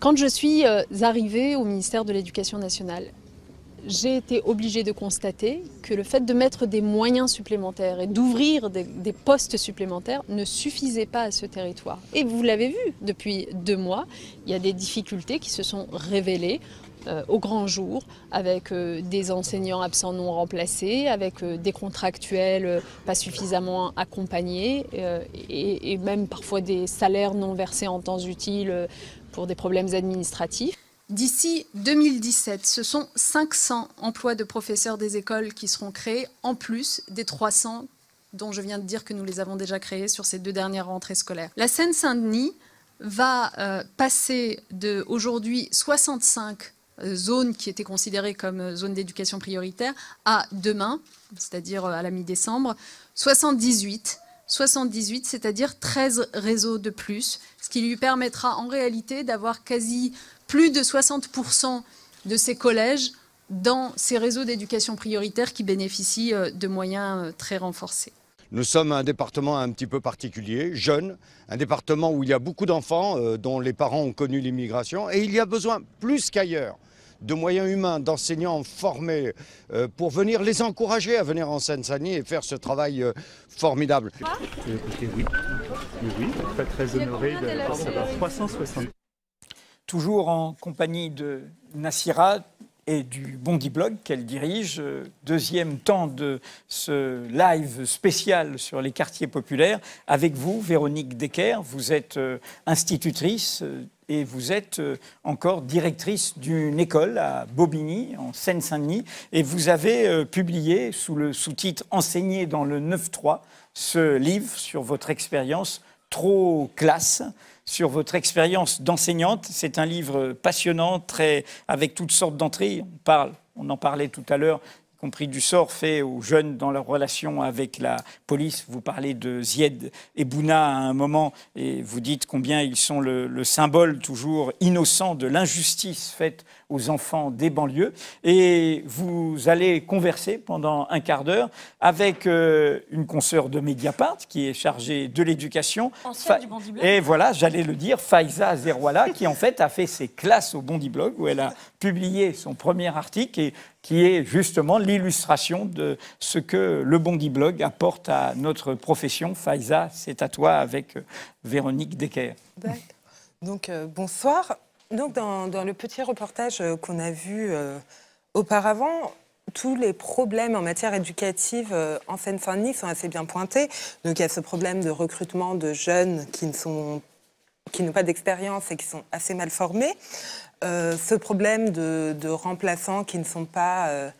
Quand je suis euh, arrivée au ministère de l'Éducation nationale, j'ai été obligée de constater que le fait de mettre des moyens supplémentaires et d'ouvrir des, postes supplémentaires ne suffisait pas à ce territoire. Et vous l'avez vu, depuis deux mois, il y a des difficultés qui se sont révélées euh, au grand jour, avec euh, des enseignants absents non remplacés, avec euh, des contractuels pas suffisamment accompagnés et, et, même parfois des salaires non versés en temps utile pour des problèmes administratifs. D'ici 2017, ce sont 500 emplois de professeurs des écoles qui seront créés, en plus des 300 dont je viens de dire que nous les avons déjà créés sur ces deux dernières rentrées scolaires. La Seine-Saint-Denis va passer de aujourd'hui 65 euh, zone qui était considérée comme euh, zone d'éducation prioritaire à demain, c'est-à-dire euh, à la mi-décembre, 78. 78, c'est-à-dire 13 réseaux de plus, ce qui lui permettra en réalité d'avoir quasi plus de 60% de ses collèges dans ces réseaux d'éducation prioritaire qui bénéficient de moyens très renforcés. Nous sommes un département un petit peu particulier, jeune, un département où il y a beaucoup d'enfants euh, dont les parents ont connu l'immigration et il y a besoin, plus qu'ailleurs, de moyens humains, d'enseignants formés euh, pour venir les encourager à venir en seine saint et faire ce travail euh, formidable. Ah. Écoutez, oui. très honoré de 360. Toujours en compagnie de Nassira, et du Bondi Blog qu'elle dirige. Euh, deuxième temps de ce live spécial sur les quartiers populaires avec vous, Véronique Decker. Vous êtes euh, institutrice euh, et vous êtes encore directrice d'une école à Bobigny, en Seine-Saint-Denis, et vous avez publié sous le sous-titre Enseigner dans le 9-3 ce livre sur votre expérience trop classe sur votre expérience d'enseignante. C'est un livre passionnant, très, avec toutes sortes d'entrées. On parle, on en parlait tout à l'heure, y compris du sort fait aux jeunes dans leur relation avec la police. Vous parlez de Zied et Bouna à un moment et vous dites combien ils sont le, le symbole toujours innocent de l'injustice faite aux enfants des banlieues. Et vous allez converser pendant un quart d'heure avec euh, une consoeur de Mediapart qui est chargée de l'éducation. Et voilà, j'allais le dire, Faiza Zerwala, qui en fait a fait ses classes au Bondi Blog où elle a publié son premier article et qui est justement l'illustration de ce que le Bondi Blog apporte à notre profession. Faiza, c'est à toi avec euh, Véronique Decker. Donc euh, bonsoir. Donc, dans, le petit reportage euh, qu'on a vu euh, auparavant, tous les problèmes en matière éducative euh, en Seine-Saint-Denis sont assez bien pointés. Donc, il y a ce problème de recrutement de jeunes qui n'ont pas d'expérience et qui sont assez mal formés. ce problème de, remplaçants qui ne sont pas,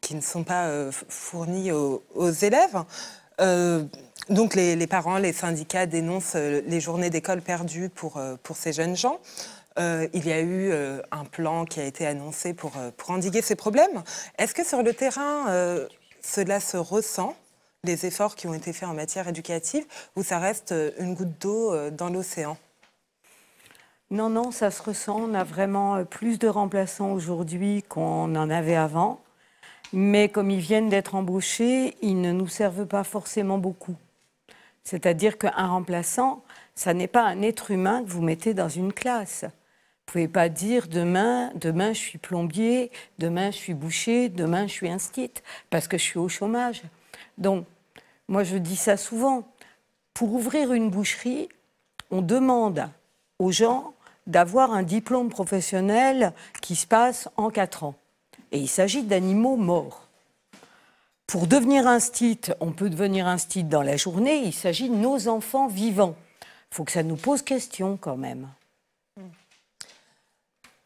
qui, ne sont pas fournis aux élèves. Euh, donc les, parents, les syndicats dénoncent euh, les journées d'école perdues pour, euh, pour ces jeunes gens. il y a eu un plan qui a été annoncé pour, pour endiguer ces problèmes. Est-ce que sur le terrain, cela se ressent, les efforts qui ont été faits en matière éducative, ou ça reste une goutte d'eau dans l'océan Non, non, ça se ressent. On a vraiment plus de remplaçants aujourd'hui qu'on en avait avant mais comme ils viennent d'être embauchés, ils ne nous servent pas forcément beaucoup. C'est-à-dire qu'un remplaçant, ça n'est pas un être humain que vous mettez dans une classe. Vous pouvez pas dire demain, demain je suis plombier, demain je suis boucher, demain je suis instit, parce que je suis au chômage. Donc, moi je dis ça souvent. Pour ouvrir une boucherie, on demande aux gens d'avoir un diplôme professionnel qui se passe en quatre ans. Et il s'agit d'animaux morts. Pour devenir un stite, on peut devenir un stite dans la journée, il s'agit de nos enfants vivants. Il faut que ça nous pose question quand même.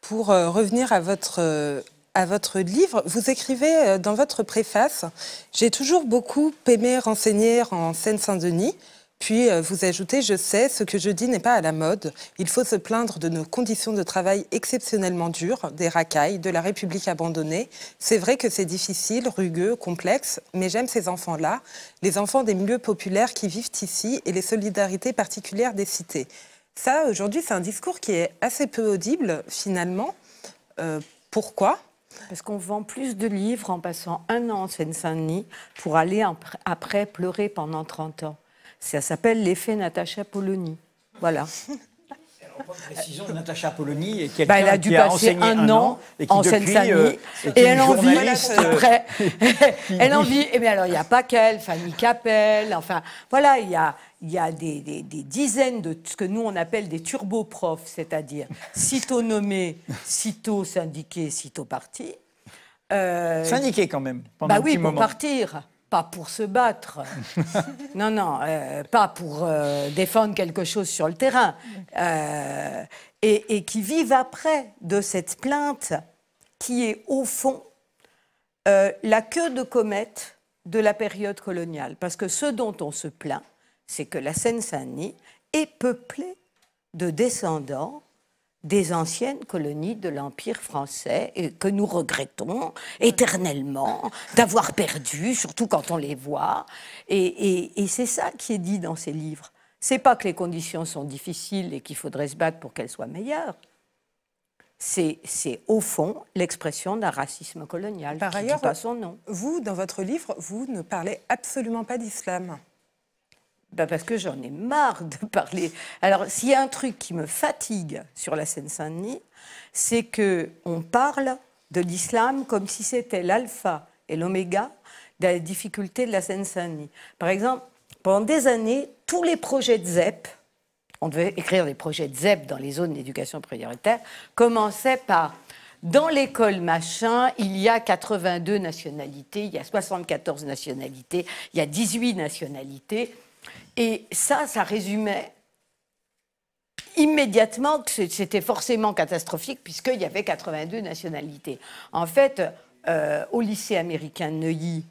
Pour euh, revenir euh, à votre, livre, vous écrivez euh, dans votre préface J'ai toujours beaucoup aimé renseigner en Seine-Saint-Denis. Puis euh, vous ajoutez, je sais, ce que je dis n'est pas à la mode. Il faut se plaindre de nos conditions de travail exceptionnellement dures, des racailles, de la République abandonnée. C'est vrai que c'est difficile, rugueux, complexe, mais j'aime ces enfants-là, les enfants des milieux populaires qui vivent ici et les solidarités particulières des cités. Ça, aujourd'hui, c'est un discours qui est assez peu audible, finalement. Euh, pourquoi parce qu'on vend plus de livres en passant un an en Seine-Saint-Denis pour aller après pleurer pendant 30 ans. Ça s'appelle l'effet Natacha Polony. Voilà. Précision, Natacha Polony est bah, quelqu'un a dû qui passer a un, un, an, en Seine-Saint-Denis euh, et elle en vit euh, elle en vit. Et eh bien alors il n'y a pas qu'elle, Fanny Capel. Enfin voilà, il y a des, dizaines de ce que nous on appelle des turboprofs, c'est-à-dire sitôt nommés, sitôt syndiqués, sitôt partis. Euh, syndiqués quand même pendant bah oui, pour partir pas pour se battre, non, non, euh, pas pour euh, défendre quelque chose sur le terrain, euh, et, et, qui vivent après de cette plainte qui est au fond la queue de comète de la période coloniale. Parce que ce dont on se plaint, c'est que la Seine-Saint-Denis est peuplée de descendants des anciennes colonies de l'Empire français que nous regrettons éternellement d'avoir perdu, surtout quand on les voit. Et, c'est ça qui est dit dans ces livres. C'est pas que les conditions sont difficiles et qu'il faudrait se battre pour qu'elles soient meilleures. C'est au fond l'expression d'un racisme colonial. Par qui ailleurs, pas son nom. vous, dans votre livre, vous ne parlez absolument pas d'islam. Bah, parce que j'en ai marre de parler. Alors, s'il y a un truc qui me fatigue sur la Seine-Saint-Denis, c'est qu'on parle de l'islam comme si c'était l'alpha et l'oméga de la difficulté de la Seine-Saint-Denis. Par exemple, pendant des années, tous les projets de ZEP, on devait écrire des projets de ZEP dans les zones d'éducation prioritaire, commençaient par dans l'école machin, il y a 82 nationalités, il y a 74 nationalités, il y a 18 nationalités. Et ça, ça résumait immédiatement que c'était forcément catastrophique puisqu'il y avait 82 nationalités. En fait, euh, au lycée américain de Neuilly,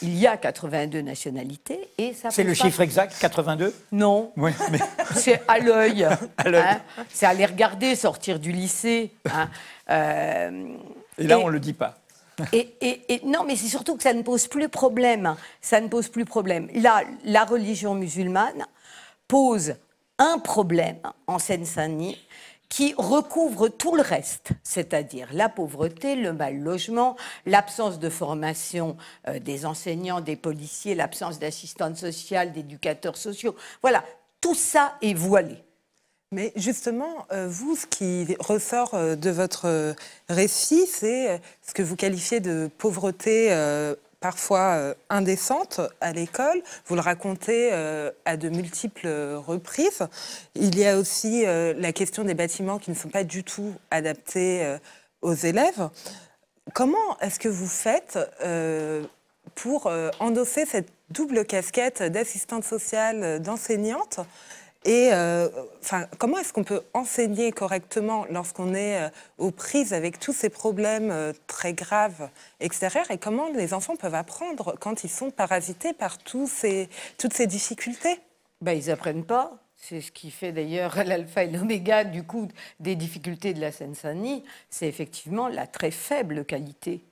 il y a 82 nationalités et ça. C'est le chiffre exact, 82 Non. C'est à l'œil. Hein, c'est aller regarder sortir du lycée. Hein. Euh, et là, on ne le dit pas et, non, mais c'est surtout que ça ne pose plus problème. Ça ne pose plus problème. Là, la religion musulmane pose un problème en Seine-Saint-Denis qui recouvre tout le reste, c'est-à-dire la pauvreté, le mal logement, l'absence de formation euh, des enseignants, des policiers, l'absence d'assistantes sociales, d'éducateurs sociaux. Voilà, tout ça est voilé. Mais justement, euh, vous, ce qui ressort euh, de votre euh, récit, c'est ce que vous qualifiez de pauvreté parfois indécente à l'école. Vous le racontez à de multiples reprises. Il y a aussi la question des bâtiments qui ne sont pas du tout adaptés aux élèves. Comment est-ce que vous faites pour endosser cette double casquette d'assistante sociale, d'enseignante et euh, comment est-ce qu'on peut enseigner correctement lorsqu'on est euh, aux prises avec tous ces problèmes euh, très graves extérieurs Et comment les enfants peuvent apprendre quand ils sont parasités par tous ces, toutes ces difficultés ben, Ils n'apprennent pas. C'est ce qui fait d'ailleurs l'alpha et l'oméga du coup des difficultés de la Seine-Saint-Denis. C'est effectivement la très faible qualité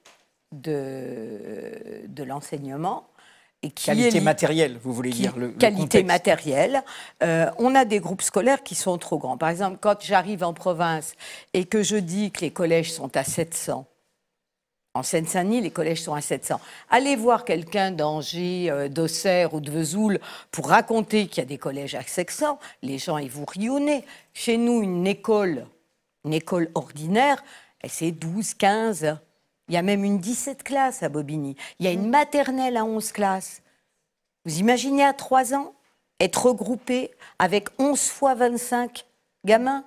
de l'enseignement qualité matérielle, vous voulez dire le, Qualité matérielle. Euh, on a des groupes scolaires qui sont trop grands. Par exemple, quand j'arrive en province et que je dis que les collèges sont à 700, en Seine-Saint-Denis, les collèges sont à 700. Allez voir quelqu'un d'Angers, euh, d'Auxerre ou de Vesoul pour raconter qu'il y a des collèges à 700. Les gens, ils vous rionnent. Chez nous, une école, une école ordinaire, c'est 12, 15. Il y a même une 17 classes à Bobigny. Il y a une mm. maternelle à 11 classes. Vous imaginez à 3 ans être regroupé avec 11 fois 25 gamins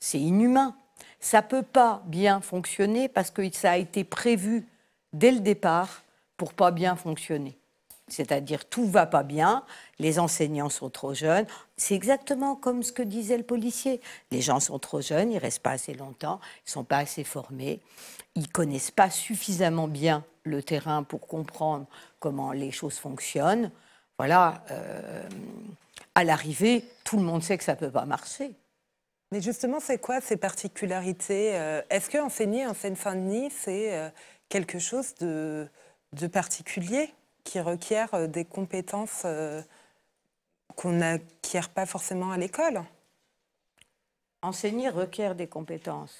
C'est inhumain. Ça ne peut pas bien fonctionner parce que ça a été prévu dès le départ pour pas bien fonctionner. C'est-à-dire tout va pas bien, les enseignants sont trop jeunes. C'est exactement comme ce que disait le policier. Les gens sont trop jeunes, ils restent pas assez longtemps, ils sont pas assez formés, ils connaissent pas suffisamment bien le terrain pour comprendre comment les choses fonctionnent. Voilà, euh, à l'arrivée, tout le monde sait que ça peut pas marcher. Mais justement, c'est quoi ces particularités euh, Est-ce que enseigner en Seine-Saint-Denis, c'est euh, quelque chose de particulier qui requièrent euh, des compétences euh, qu'on n'acquiert pas forcément à l'école. Enseigner requiert des compétences.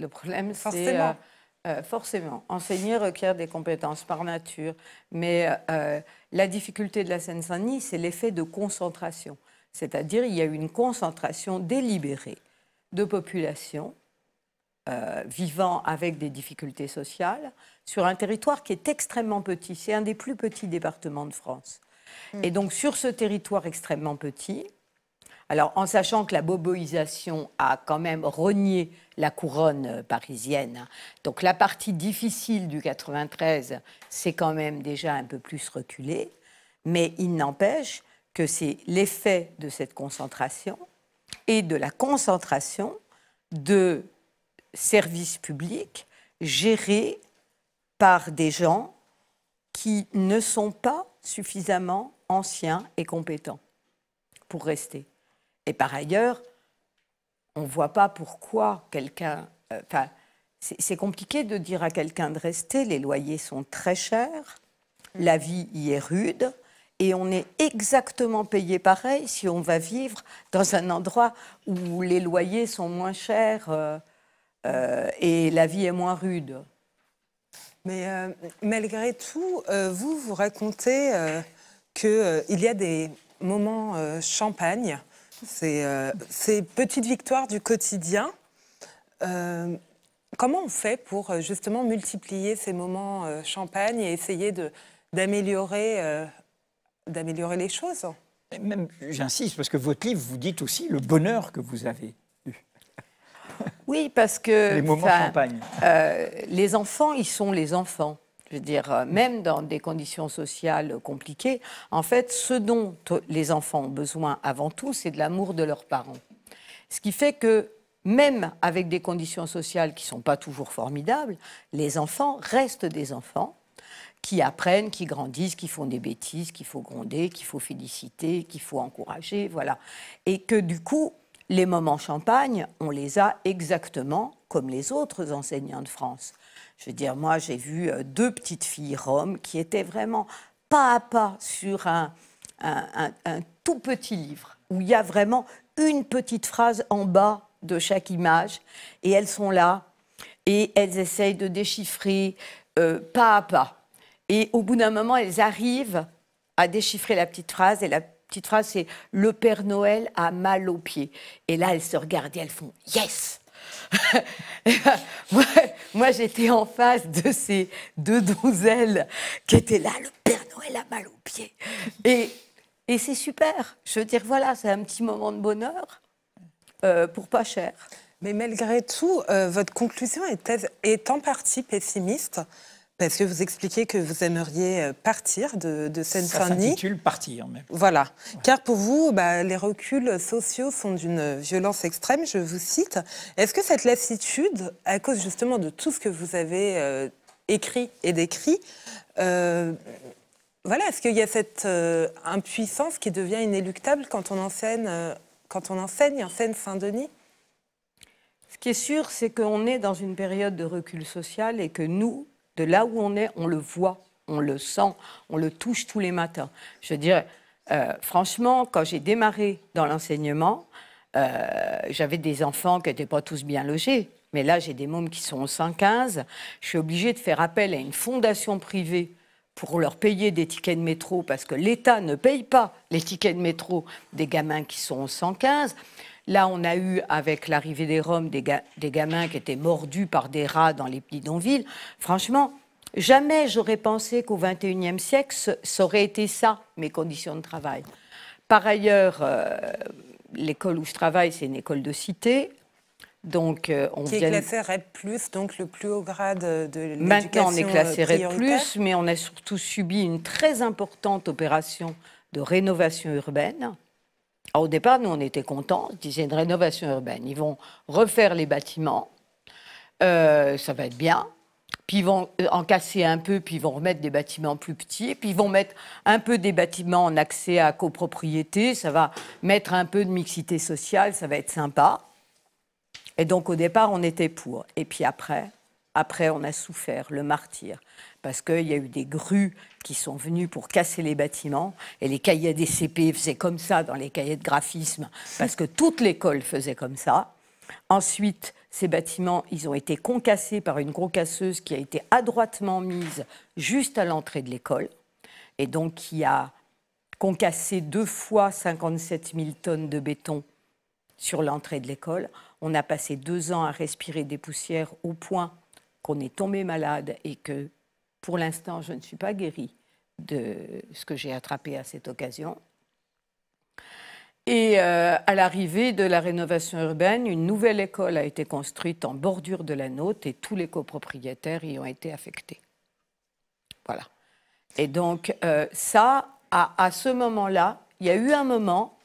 Le problème, c'est... Forcément. Euh, forcément. Enseigner requiert des compétences par nature. Mais la difficulté de la Seine-Saint-Denis, c'est l'effet de concentration. C'est-à-dire, il y a une concentration délibérée de population euh, vivant avec des difficultés sociales sur un territoire qui est extrêmement petit. C'est un des plus petits départements de France. Hmm. Et donc sur ce territoire extrêmement petit, alors en sachant que la boboisation a quand même renié la couronne euh, parisienne, hein, donc la partie difficile du 93 c'est quand même déjà un peu plus reculé, mais il n'empêche que c'est l'effet de cette concentration et de la concentration de service public géré par des gens qui ne sont pas suffisamment anciens et compétents pour rester. Et par ailleurs, on ne voit pas pourquoi quelqu'un... Euh, enfin, c'est compliqué de dire à quelqu'un de rester, les loyers sont très chers, mm. la vie y est rude, et on est exactement payé pareil si on va vivre dans un endroit où les loyers sont moins chers. Euh, euh, et la vie est moins rude. Mais euh, malgré tout, euh, vous, vous racontez qu'il y a des moments champagne, ces, ces, petites victoires du quotidien. comment on fait pour justement multiplier ces moments champagne et essayer d'améliorer les choses J'insiste, parce que votre livre vous dit aussi le bonheur que vous avez. Oui, parce que. Euh, les enfants, ils sont les enfants. Je veux dire, euh, même dans des conditions sociales compliquées, en fait, ce dont les enfants ont besoin avant tout, c'est de l'amour de leurs parents. Ce qui fait que, même avec des conditions sociales qui ne sont pas toujours formidables, les enfants restent des enfants qui apprennent, qui grandissent, qui font des bêtises, qu'il faut gronder, qu'il faut féliciter, qu'il faut encourager, voilà. Et que du coup, les moments champagne, on les a exactement comme les autres enseignants de France. Je veux dire, moi, j'ai vu euh, deux petites filles roms qui étaient vraiment pas à pas sur un, tout petit livre où il y a vraiment une petite phrase en bas de chaque image et elles sont là et elles essayent de déchiffrer euh, pas à pas. Et au bout d'un moment, elles arrivent à déchiffrer la petite phrase et la petite phrase, c'est Le Père Noël a mal aux pieds. Et là, elles se regardent et elles font Yes ben, moi, j'étais en face de ces deux donzelles qui étaient là, le Père Noël a mal aux pieds. Et, et c'est super. Je veux dire, voilà, c'est un petit moment de bonheur euh, pour pas cher. Mais malgré tout, euh, votre conclusion est en partie pessimiste est-ce que vous expliquez que vous aimeriez euh, partir de, Seine-Saint-Denis. Ça s'intitule Partir. Voilà. Car pour vous, bah, les reculs sociaux sont d'une violence extrême, je vous cite. Est-ce que cette lassitude, à cause justement de tout ce que vous avez euh, écrit et décrit, euh, voilà, est-ce qu'il y a cette impuissance qui devient inéluctable quand on enseigne, quand on enseigne en Seine-Saint-Denis ce qui est sûr, c'est qu'on est dans une période de recul social et que nous, de là où on est, on le voit, on le sent, on le touche tous les matins. Je dirais, euh, franchement, quand j'ai démarré dans l'enseignement, euh, j'avais des enfants qui n'étaient pas tous bien logés. Mais là, j'ai des mômes qui sont au 115. Je suis obligée de faire appel à une fondation privée pour leur payer des tickets de métro parce que l'État ne paye pas les tickets de métro des gamins qui sont au 115. Là, on a eu, avec l'arrivée des Roms, des, gamins qui étaient mordus par des rats dans les bidonvilles. Franchement, jamais j'aurais pensé qu'au XXIe siècle, ça aurait été ça, mes conditions de travail. Par ailleurs, euh, l'école où je travaille, c'est une école de cité. Donc, euh, on qui est classé e donc le plus haut grade de l'éducation Maintenant, on est classé e plus mais on a surtout subi une très importante opération de rénovation urbaine ah, au départ, nous, on était contents. ils disaient une rénovation urbaine. Ils vont refaire les bâtiments. Euh, ça va être bien. Puis ils vont euh, en casser un peu, puis ils vont remettre des bâtiments plus petits. puis ils vont mettre un peu des bâtiments en accès à copropriété. Ça va mettre un peu de mixité sociale. Ça va être sympa. Et donc, au départ, on était pour. Et puis après, après, on a souffert, le martyr parce qu'il y a eu des grues qui sont venues pour casser les bâtiments. Et les cahiers des CP faisaient comme ça dans les cahiers de graphisme, parce que toute l'école faisait comme ça. Ensuite, ces bâtiments, ils ont été concassés par une gros casseuse qui a été adroitement mise juste à l'entrée de l'école, et donc qui a concassé deux fois 57 000 tonnes de béton sur l'entrée de l'école. On a passé deux ans à respirer des poussières au point qu'on est tombé malade et que pour l'instant, je ne suis pas guérie de ce que j'ai attrapé à cette occasion. Et euh, à l'arrivée de la rénovation urbaine, une nouvelle école a été construite en bordure de la nôtre et tous les copropriétaires y ont été affectés. Voilà. Et donc, euh, ça, à ce moment-là, il y a eu un moment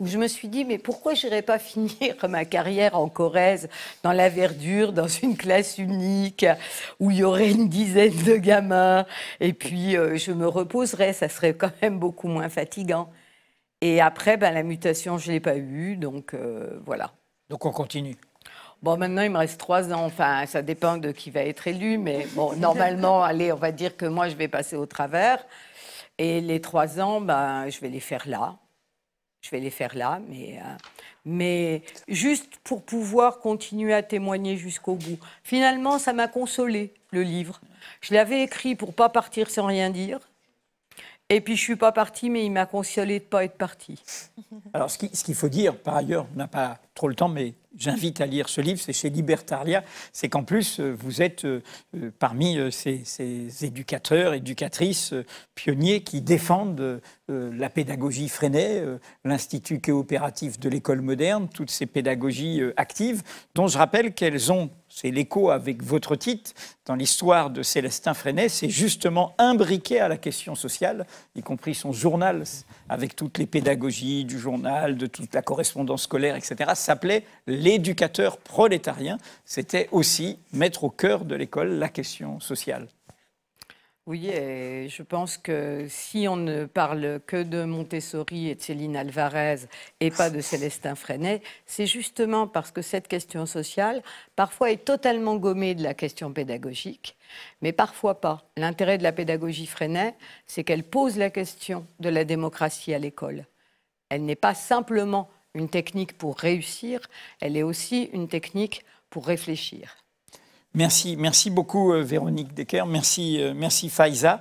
où je me suis dit, mais pourquoi n'irais pas finir ma carrière en Corrèze, dans la verdure, dans une classe unique, où il y aurait une dizaine de gamins, et puis euh, je me reposerais, ça serait quand même beaucoup moins fatigant. Et après, ben, la mutation, je ne l'ai pas eue, donc euh, voilà. Donc on continue Bon, maintenant, il me reste trois ans. Enfin, ça dépend de qui va être élu, mais bon, normalement, allez, on va dire que moi, je vais passer au travers. Et les trois ans, ben, je vais les faire là je vais les faire là, mais, euh, mais juste pour pouvoir continuer à témoigner jusqu'au bout. Finalement, ça m'a consolé le livre. Je l'avais écrit pour pas partir sans rien dire. Et puis je suis pas partie, mais il m'a consolé de pas être partie. Alors ce qu'il ce qu'il faut dire, par ailleurs, on n'a pas trop le temps, mais j'invite à lire ce livre, c'est chez Libertaria, c'est qu'en plus, euh, vous êtes euh, euh, parmi ces, éducateurs, éducatrices, pionniers qui défendent la pédagogie Freinet, l'Institut coopératif de l'école moderne, toutes ces pédagogies actives, dont je rappelle qu'elles ont, c'est l'écho avec votre titre, dans l'histoire de Célestin Freinet, c'est justement imbriqué à la question sociale, y compris son journal, avec toutes les pédagogies du journal, de toute la correspondance scolaire, etc., s'appelait « l'éducateur prolétarien, c'était aussi mettre au cœur de l'école la question sociale. Oui, et je pense que si on ne parle que de Montessori et de Céline Alvarez et pas de Célestin Freinet, c'est justement parce que cette question sociale, parfois, est totalement gommée de la question pédagogique, mais parfois pas. L'intérêt de la pédagogie Freinet, c'est qu'elle pose la question de la démocratie à l'école. Elle n'est pas simplement une technique pour réussir, elle est aussi une technique pour réfléchir. Merci, merci beaucoup euh, Véronique Decker, merci, euh, merci Faiza.